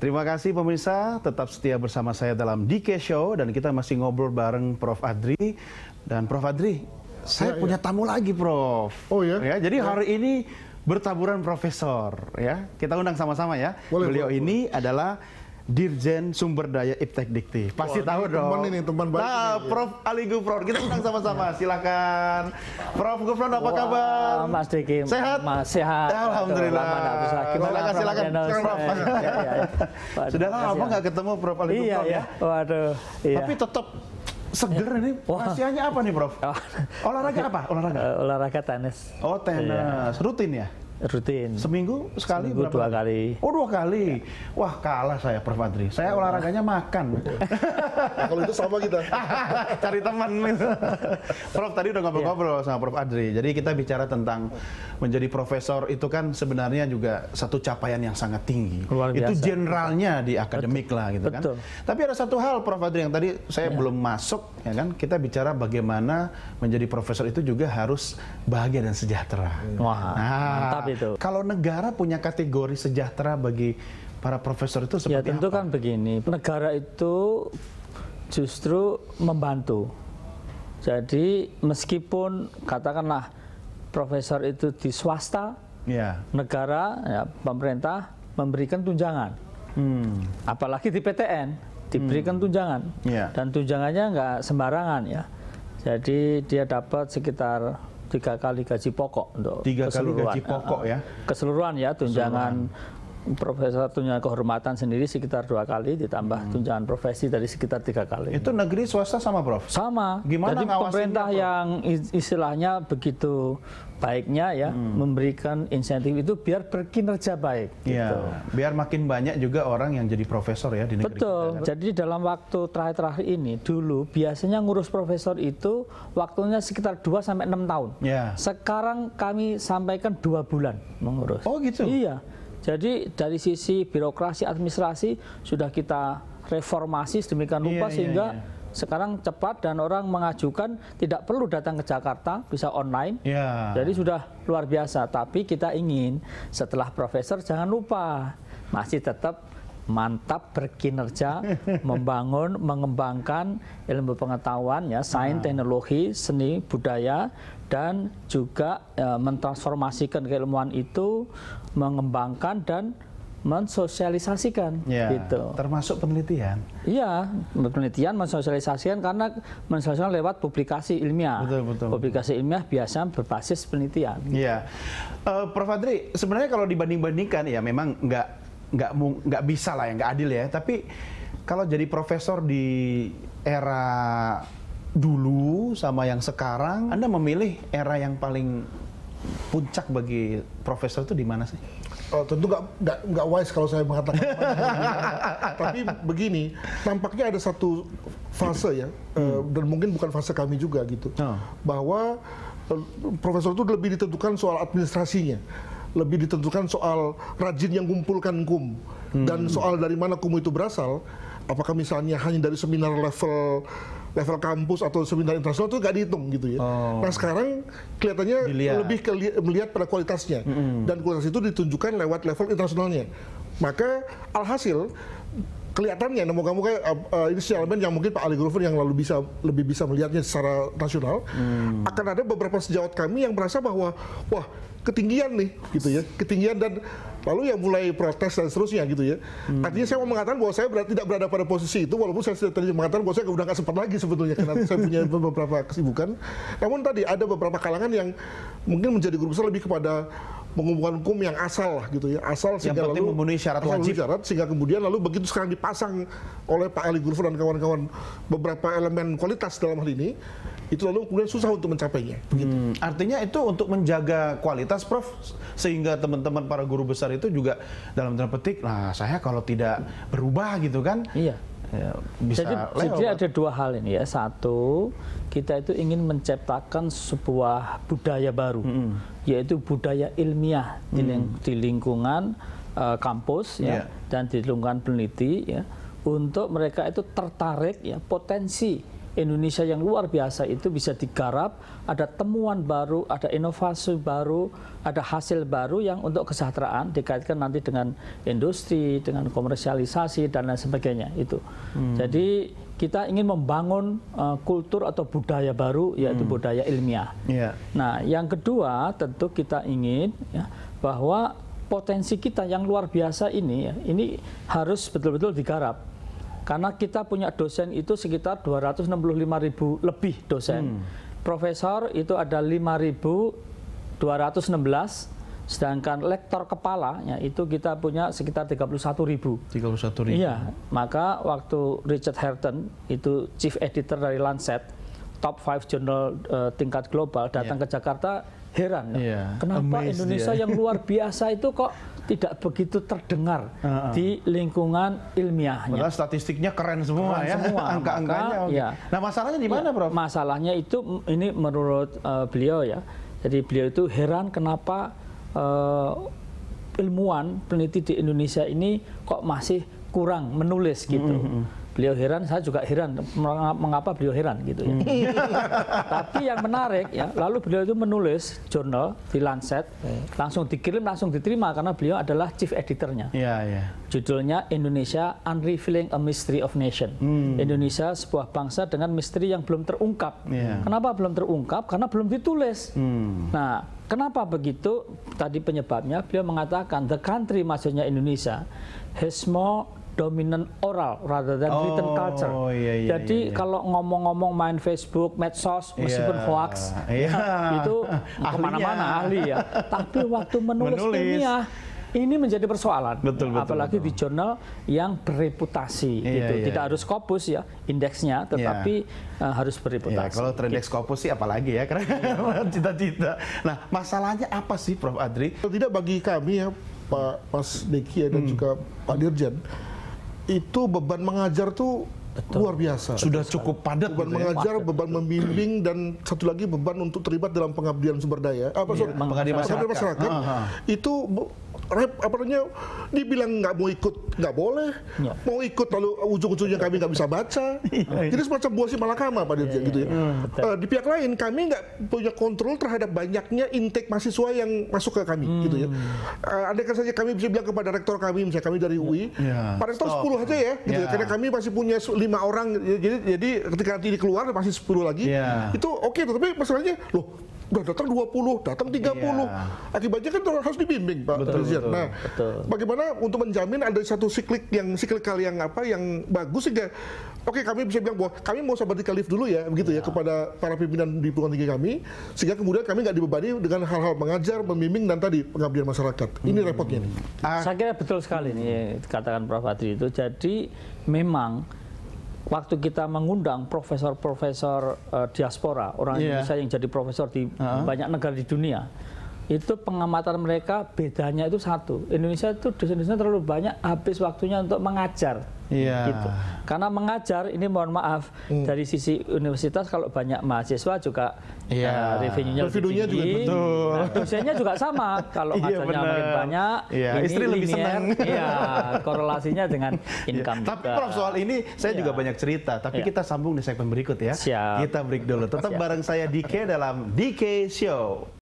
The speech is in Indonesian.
Terima kasih pemirsa, tetap setia bersama saya dalam DK Show dan kita masih ngobrol bareng Prof Adri dan Prof Adri, saya ya, punya ya. tamu lagi Prof. Oh ya. ya jadi ya. hari ini bertaburan profesor ya. Kita undang sama-sama ya. Boleh, Beliau boleh, ini boleh. adalah Dirjen Sumber Daya Iptek Dikti, Pasti Wah, tahu ini dong. Teman ini teman baik. Nah, ini, Prof Ali Gufron, kita senang sama-sama. Iya. Silakan. Prof Gufron apa Wah, kabar? Mas Diki. Sehat? Mas sehat. Alhamdulillah. Lama kasih, silakan silakan. Prof. Ya, ya, ya. Sudah lama nggak ketemu Prof Ali iya, Gufron iya. ya. Waduh. Iya. Tapi tetap seger ini rahasianya apa nih Prof? Olahraga apa? Olahraga? Uh, olahraga tenis. Oh, tenis. Iya. Rutin ya? rutin seminggu sekali seminggu berapa? dua kali oh dua kali ya. wah kalah saya Prof. Adri, saya oh. olahraganya makan nah, kalau itu sama kita cari teman Prof tadi udah iya. ngobrol-ngobrol ya. sama Prof Adri jadi kita bicara tentang menjadi profesor itu kan sebenarnya juga satu capaian yang sangat tinggi Luar biasa. itu generalnya di akademik Betul. lah gitu kan. Betul. kan tapi ada satu hal Prof Adri yang tadi saya ya. belum masuk ya kan kita bicara bagaimana menjadi profesor itu juga harus bahagia dan sejahtera wah nah, mantap itu. Kalau negara punya kategori sejahtera bagi para profesor itu ya, seperti apa? Ya tentu apa? kan begini, negara itu justru membantu. Jadi meskipun katakanlah profesor itu di swasta, ya. negara, ya, pemerintah memberikan tunjangan. Hmm. Apalagi di PTN diberikan hmm. tunjangan ya. dan tunjangannya nggak sembarangan ya. Jadi dia dapat sekitar tiga kali gaji pokok untuk tiga kali gaji pokok ya keseluruhan ya tunjangan profesor tunjangan kehormatan sendiri sekitar dua kali ditambah hmm. tunjangan profesi dari sekitar tiga kali. Itu negeri swasta sama prof? Sama. Gimana Jadi pemerintah yang istilahnya begitu baiknya ya hmm. memberikan insentif itu biar berkinerja baik. Iya. Gitu. Biar makin banyak juga orang yang jadi profesor ya di negeri Betul. Kita. Jadi dalam waktu terakhir-terakhir ini dulu biasanya ngurus profesor itu waktunya sekitar 2 sampai enam tahun. Iya. Sekarang kami sampaikan dua bulan mengurus. Oh gitu. Iya jadi dari sisi birokrasi administrasi sudah kita reformasi sedemikian rupa yeah, iya, sehingga yeah, yeah sekarang cepat dan orang mengajukan tidak perlu datang ke Jakarta bisa online ya. jadi sudah luar biasa tapi kita ingin setelah profesor jangan lupa masih tetap mantap berkinerja membangun mengembangkan ilmu pengetahuan ya sains nah. teknologi seni budaya dan juga e, mentransformasikan keilmuan itu mengembangkan dan mensosialisasikan ya, gitu. Termasuk penelitian. Iya, penelitian mensosialisasikan karena mensosialisasikan lewat publikasi ilmiah. Betul, betul. Publikasi ilmiah biasa berbasis penelitian. Iya. Gitu. Prof Adri, sebenarnya kalau dibanding-bandingkan ya memang nggak nggak nggak bisa lah ya nggak adil ya. Tapi kalau jadi profesor di era dulu sama yang sekarang, Anda memilih era yang paling puncak bagi profesor itu di mana sih? Oh, tentu nggak nggak wise kalau saya mengatakan. Tapi begini, tampaknya ada satu fase ya, hmm. Eh, dan mungkin bukan fase kami juga gitu, oh. bahwa eh, profesor itu lebih ditentukan soal administrasinya, lebih ditentukan soal rajin yang kumpulkan kum, hmm. dan soal dari mana kum itu berasal apakah misalnya hanya dari seminar level level kampus atau seminar internasional itu nggak dihitung gitu ya. Oh. Nah sekarang kelihatannya Dilihat. lebih keli melihat pada kualitasnya mm -hmm. dan kualitas itu ditunjukkan lewat level internasionalnya. Maka alhasil kelihatannya nomor nah, kamu kayak uh, eh, eh, ini sejalan yang mungkin Pak Ali Grover yang lalu bisa lebih bisa melihatnya secara nasional mm. akan ada beberapa sejawat kami yang merasa bahwa wah ketinggian nih gitu ya ketinggian dan lalu yang mulai protes dan seterusnya gitu ya. Hmm. Artinya saya mau mengatakan bahwa saya berada, tidak berada pada posisi itu, walaupun saya sudah terjadi mengatakan bahwa saya udah nggak sempat lagi sebetulnya karena saya punya beberapa kesibukan. Namun tadi ada beberapa kalangan yang mungkin menjadi guru besar lebih kepada pengumuman hukum yang asal lah gitu ya asal sehingga yang lalu memenuhi syarat asal wajib syarat sehingga kemudian lalu begitu sekarang dipasang oleh Pak Ali Gurfo dan kawan-kawan beberapa elemen kualitas dalam hal ini itu lalu kemudian susah untuk mencapainya. Begitu. Hmm, artinya itu untuk menjaga kualitas, Prof, sehingga teman-teman para guru besar itu juga dalam tanda petik, nah saya kalau tidak berubah gitu kan, iya ya, bisa Jadi, jadi ada dua hal ini ya. Satu, kita itu ingin menciptakan sebuah budaya baru, mm -hmm. yaitu budaya ilmiah di, ling di lingkungan uh, kampus yeah. Ya. dan di lingkungan peneliti ya, untuk mereka itu tertarik ya potensi Indonesia yang luar biasa itu bisa digarap, ada temuan baru, ada inovasi baru, ada hasil baru yang untuk kesejahteraan dikaitkan nanti dengan industri, dengan komersialisasi dan lain sebagainya itu. Hmm. Jadi kita ingin membangun uh, kultur atau budaya baru yaitu hmm. budaya ilmiah. Yeah. Nah, yang kedua tentu kita ingin ya, bahwa potensi kita yang luar biasa ini ya, ini harus betul-betul digarap karena kita punya dosen itu sekitar 265 ribu lebih dosen. Hmm. Profesor itu ada 5.216, sedangkan lektor kepala ya, itu kita punya sekitar 31 ribu. 31 ribu. Iya, maka waktu Richard Herton itu chief editor dari Lancet, top 5 jurnal uh, tingkat global datang yeah. ke Jakarta heran yeah. kenapa Amazed Indonesia dia. yang luar biasa itu kok tidak begitu terdengar uh -uh. di lingkungan ilmiahnya. Padahal statistiknya keren semua keren ya, angka-angkanya. Okay. Ya. Nah masalahnya di mana, ya, Prof? Masalahnya itu ini menurut uh, beliau ya. Jadi beliau itu heran kenapa uh, ilmuwan peneliti di Indonesia ini kok masih kurang menulis gitu. Mm -hmm beliau heran, saya juga heran mengapa beliau heran gitu ya. Hmm. Tapi yang menarik ya, lalu beliau itu menulis jurnal di Lancet, langsung dikirim, langsung diterima karena beliau adalah chief editornya. Iya, iya. Judulnya Indonesia Unrevealing a Mystery of Nation. Hmm. Indonesia sebuah bangsa dengan misteri yang belum terungkap. Yeah. Kenapa belum terungkap? Karena belum ditulis. Hmm. Nah, Kenapa begitu? Tadi penyebabnya beliau mengatakan the country maksudnya Indonesia has more dominan oral rather than oh, written culture. Iya, iya, iya Jadi iya, iya. kalau ngomong-ngomong main Facebook, medsos, iya. meskipun yeah, hoax, yeah. Ya, itu kemana-mana ahli ya. Tapi waktu menulis, menulis. ini menjadi persoalan. Betul, betul, apalagi betul. di jurnal yang bereputasi iya, gitu. Iya, Tidak iya. harus kopus ya indeksnya, iya. tetapi eh, iya. uh, harus bereputasi. Iya, kalau terindeks gitu. kopus sih apalagi ya karena iya. cita-cita. nah, masalahnya apa sih Prof Adri? Tidak bagi kami ya Pak Mas Deki ya, dan hmm. juga Pak Dirjen itu beban mengajar tuh Betul. luar biasa. Sudah cukup padat. Beban gitu ya, mengajar, ya? beban membimbing, dan satu lagi beban untuk terlibat dalam pengabdian sumber daya. Apa ah, ya, pengabdian masyarakat. masyarakat. Ha, ah, ah. ha. Itu Rep apa namanya dibilang nggak mau ikut nggak boleh ya. mau ikut lalu ujung-ujungnya kami nggak bisa baca iya, iya. jadi semacam buah si malakama pada ya, gitu ya, ya. Hmm, uh, di pihak lain kami nggak punya kontrol terhadap banyaknya intake mahasiswa yang masuk ke kami hmm. gitu ya uh, andaikan saja kami bisa bilang kepada rektor kami misalnya kami dari UI ya. Iya. Pak rektor Stop. 10 aja ya gitu ya. karena kami masih punya lima orang jadi jadi ketika nanti keluar masih 10 lagi ya. itu oke okay, tapi masalahnya loh udah datang 20, datang 30. Iya. Akibatnya kan harus dibimbing Pak betul, Betul, nah, betul. bagaimana untuk menjamin ada satu siklik yang siklikal yang apa yang bagus sehingga oke kami bisa bilang bahwa kami mau sabar di kalif dulu ya begitu ya, iya. ya kepada para pimpinan di perguruan tinggi kami sehingga kemudian kami nggak dibebani dengan hal-hal mengajar, membimbing dan tadi pengabdian masyarakat. Ini hmm. repotnya nih. Ah. Saya kira betul sekali nih katakan Prof Adri itu. Jadi memang waktu kita mengundang profesor-profesor uh, diaspora orang yeah. Indonesia yang jadi profesor di uh -huh. banyak negara di dunia itu pengamatan mereka bedanya itu satu Indonesia itu dosen-dosen terlalu banyak habis waktunya untuk mengajar Iya, Gitu. Karena mengajar ini mohon maaf hmm. dari sisi universitas kalau banyak mahasiswa juga iya. uh, revenue-nya lebih tinggi. Juga betul. Nah, dosennya juga sama kalau iya, ngajarnya makin banyak. Iya. Ini Istri linear, lebih senang. Iya, korelasinya dengan iya. income. Tapi Prof soal ini saya juga iya. banyak cerita, tapi iya. kita sambung di segmen berikut ya. Siap. Kita break dulu. Tetap Siap. bareng saya DK dalam DK Show.